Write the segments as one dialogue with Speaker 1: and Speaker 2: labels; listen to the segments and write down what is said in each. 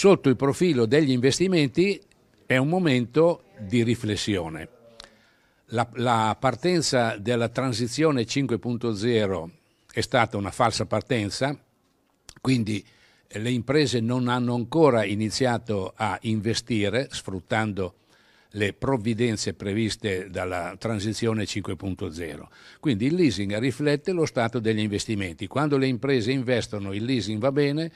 Speaker 1: sotto il profilo degli investimenti è un momento di riflessione. La, la partenza della transizione 5.0 è stata una falsa partenza, quindi eh, le imprese non hanno ancora iniziato a investire sfruttando le provvidenze previste dalla transizione 5.0. Quindi il leasing riflette lo stato degli investimenti. Quando le imprese investono il leasing va bene,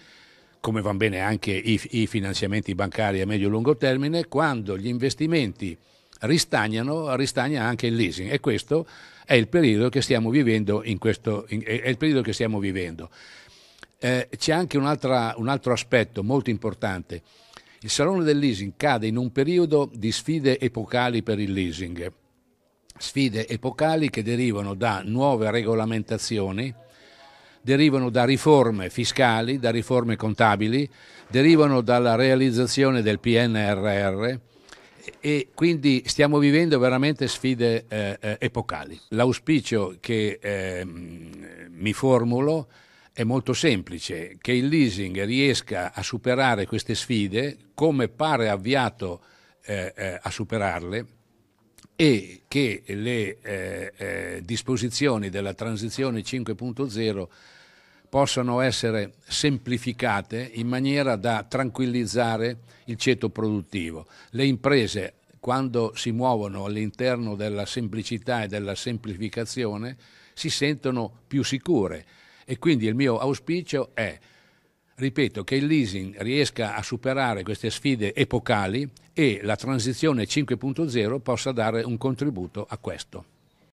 Speaker 1: come vanno bene anche i, i finanziamenti bancari a medio-lungo e termine, quando gli investimenti ristagnano, ristagna anche il leasing e questo è il periodo che stiamo vivendo. Questo, che stiamo vivendo. Eh, c'è anche un altro aspetto molto importante. Il salone del leasing cade in un periodo di sfide epocali per il leasing, sfide epocali che derivano da nuove regolamentazioni, derivano da riforme fiscali, da riforme contabili, derivano dalla realizzazione del PNRR e quindi stiamo vivendo veramente sfide eh, eh epocali. L'auspicio che eh, mi formulo è molto semplice, che il leasing riesca a superare queste sfide come pare avviato eh, eh a superarle e che le eh, eh, disposizioni della transizione 5.0 possano essere semplificate in maniera da tranquillizzare il ceto produttivo. Le imprese, quando si muovono all'interno della semplicità e della semplificazione, si sentono più sicure e quindi il mio auspicio è ripeto, che il leasing riesca a superare queste sfide epocali e la transizione 5.0 possa dare un contributo a questo.